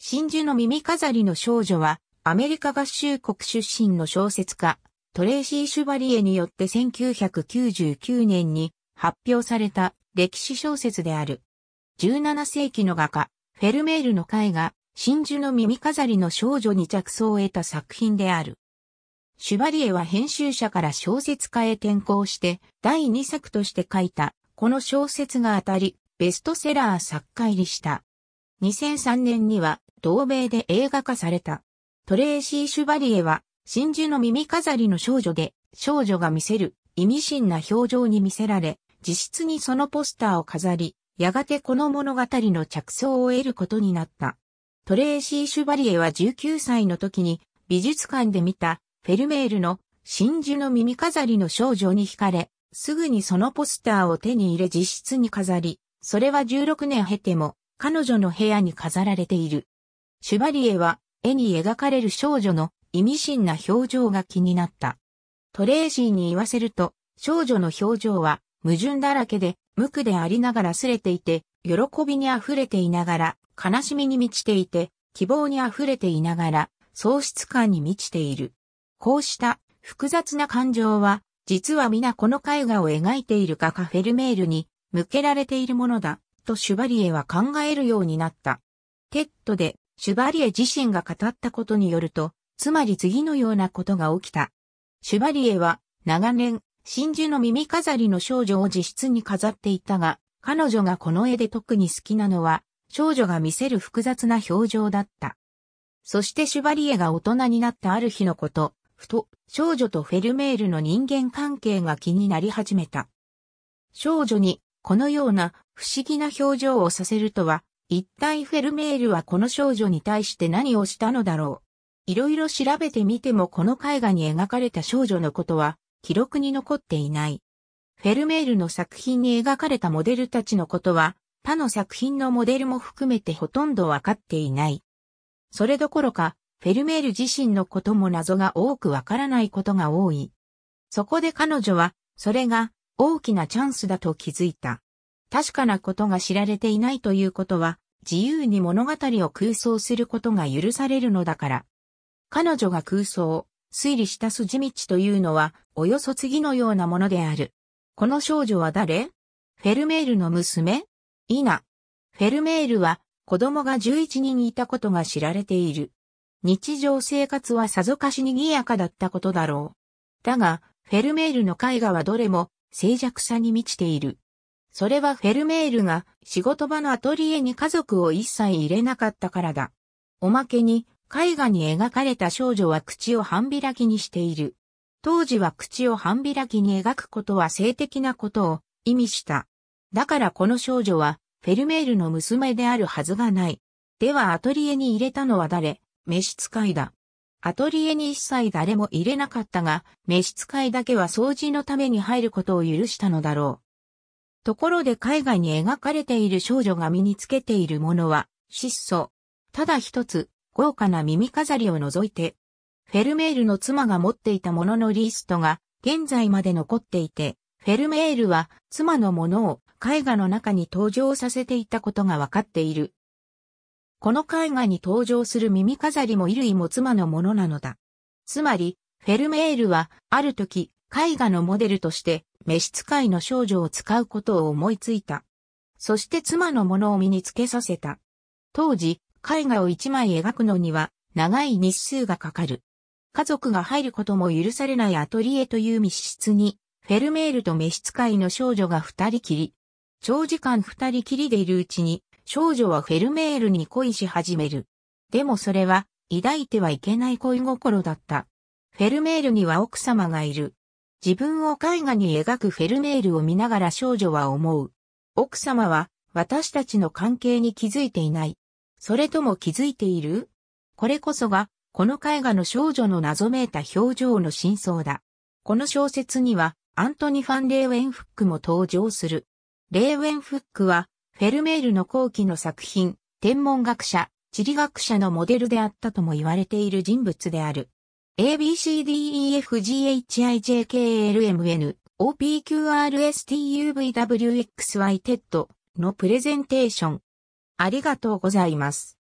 真珠の耳飾りの少女は、アメリカ合衆国出身の小説家、トレイシー・シュバリエによって1999年に発表された歴史小説である。17世紀の画家、フェルメールの絵画、真珠の耳飾りの少女に着想を得た作品である。シュバリエは編集者から小説家へ転向して第2作として書いたこの小説が当たりベストセラー作家入りした。2003年には同名で映画化された。トレーシー・シュバリエは、真珠の耳飾りの少女で、少女が見せる意味深な表情に見せられ、自室にそのポスターを飾り、やがてこの物語の着想を得ることになった。トレーシー・シュバリエは19歳の時に美術館で見たフェルメールの真珠の耳飾りの少女に惹かれ、すぐにそのポスターを手に入れ実質に飾り、それは16年経ても彼女の部屋に飾られている。シュバリエは絵に描かれる少女の意味深な表情が気になった。トレイジーに言わせると、少女の表情は矛盾だらけで無垢でありながらすれていて、喜びに溢れていながら、悲しみに満ちていて、希望に溢れていながら、喪失感に満ちている。こうした複雑な感情は、実は皆この絵画を描いている画家フェルメールに向けられているものだ、とシュバリエは考えるようになった。テッドでシュバリエ自身が語ったことによると、つまり次のようなことが起きた。シュバリエは長年、真珠の耳飾りの少女を自室に飾っていたが、彼女がこの絵で特に好きなのは、少女が見せる複雑な表情だった。そしてシュバリエが大人になったある日のこと、ふと少女とフェルメールの人間関係が気になり始めた。少女にこのような不思議な表情をさせるとは一体フェルメールはこの少女に対して何をしたのだろう。いろいろ調べてみてもこの絵画に描かれた少女のことは記録に残っていない。フェルメールの作品に描かれたモデルたちのことは他の作品のモデルも含めてほとんどわかっていない。それどころか、フェルメール自身のことも謎が多くわからないことが多い。そこで彼女は、それが大きなチャンスだと気づいた。確かなことが知られていないということは、自由に物語を空想することが許されるのだから。彼女が空想、推理した筋道というのは、およそ次のようなものである。この少女は誰フェルメールの娘イナ。フェルメールは子供が11人いたことが知られている。日常生活はさぞかし賑やかだったことだろう。だが、フェルメールの絵画はどれも静寂さに満ちている。それはフェルメールが仕事場のアトリエに家族を一切入れなかったからだ。おまけに、絵画に描かれた少女は口を半開きにしている。当時は口を半開きに描くことは性的なことを意味した。だからこの少女はフェルメールの娘であるはずがない。ではアトリエに入れたのは誰召使いだ。アトリエに一切誰も入れなかったが、召使いだけは掃除のために入ることを許したのだろう。ところで絵画に描かれている少女が身につけているものは、質素。ただ一つ、豪華な耳飾りを除いて、フェルメールの妻が持っていたもののリストが、現在まで残っていて、フェルメールは妻のものを絵画の中に登場させていたことが分かっている。この絵画に登場する耳飾りも衣類も妻のものなのだ。つまり、フェルメールはある時、絵画のモデルとして召使いの少女を使うことを思いついた。そして妻のものを身につけさせた。当時、絵画を一枚描くのには長い日数がかかる。家族が入ることも許されないアトリエという密室に、フェルメールと召使いの少女が二人きり。長時間二人きりでいるうちに、少女はフェルメールに恋し始める。でもそれは、抱いてはいけない恋心だった。フェルメールには奥様がいる。自分を絵画に描くフェルメールを見ながら少女は思う。奥様は私たちの関係に気づいていない。それとも気づいているこれこそが、この絵画の少女の謎めいた表情の真相だ。この小説には、アントニ・ファン・レーウェンフックも登場する。レーウェンフックは、フェルメールの後期の作品、天文学者、地理学者のモデルであったとも言われている人物である。ABCDEFGHIJKLMN OPQRSTUVWXYTED のプレゼンテーション。ありがとうございます。